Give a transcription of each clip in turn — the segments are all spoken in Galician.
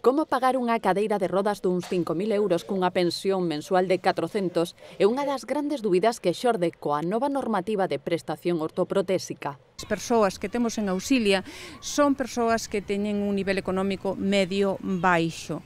Como pagar unha cadeira de rodas duns 5.000 euros cunha pensión mensual de 400 é unha das grandes dúbidas que xorde coa nova normativa de prestación ortoprotésica. As persoas que temos en auxilia son persoas que teñen un nivel económico medio baixo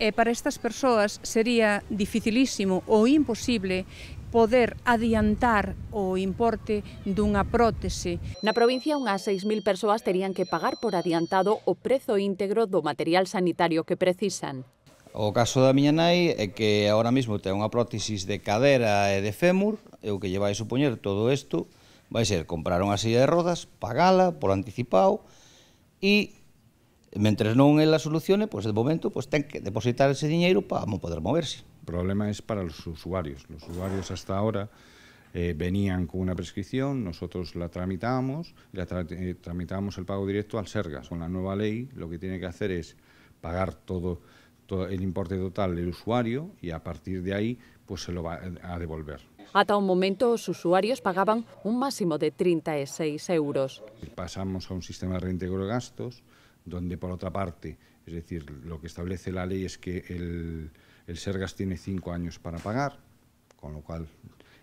e para estas persoas sería dificilísimo ou imposible poder adiantar o importe dunha prótese. Na provincia, unhas 6.000 persoas terían que pagar por adiantado o prezo íntegro do material sanitario que precisan. O caso da miña nai é que agora mesmo ten unha prótesis de cadera e de fémur, e o que lle vai supoñer todo isto vai ser comprar unha silla de rodas, pagala por anticipado e Mentres non ela solucione, pois pues, de momento pois pues, ten que depositar ese diñeiro para non poder moverse. O problema é para os usuarios. Os usuarios hasta ahora eh, venían con una prescripción, nosotros la tramitamos, la tra eh, tramitamos el pago directo al Sergas. Con la nueva ley lo que tiene que hacer es pagar todo, todo el importe total del usuario y a partir de ahí pues se lo va a devolver. Ata un momento, os usuarios pagaban un máximo de 36 euros. Pasamos a un sistema de reintegro de gastos, donde por otra parte, es decir, lo que establece la ley es que el, el Sergas tiene cinco años para pagar, con lo cual,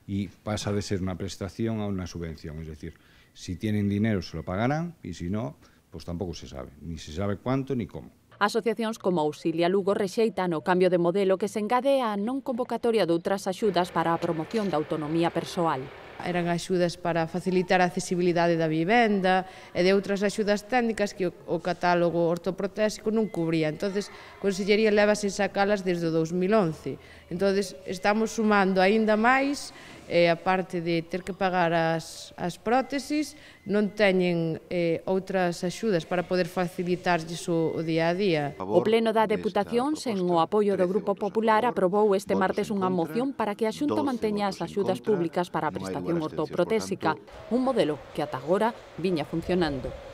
y pasa de ser una prestación a una subvención, es decir, si tienen dinero se lo pagarán y si no, pues tampouco se sabe, ni se sabe cuánto ni como. Asociacións como Auxilia Lugo rexeitan o cambio de modelo que se engade a non convocatoria doutras axudas para a promoción da autonomía persoal eran axudas para facilitar a accesibilidade da vivenda e de outras axudas técnicas que o catálogo ortoprotésico non cubría. entonces a Consellería leva sen sacalas desde o 2011. entonces estamos sumando aínda máis eh, a parte de ter que pagar as, as prótesis, non teñen eh, outras axudas para poder facilitarlles o, o día a día. O Pleno da Deputación, sen o apoio do Grupo Popular, aprobou este martes unha moción para que a Xunta manteña as axudas públicas para a prestación ortoprotésica, un modelo que ata agora viña funcionando.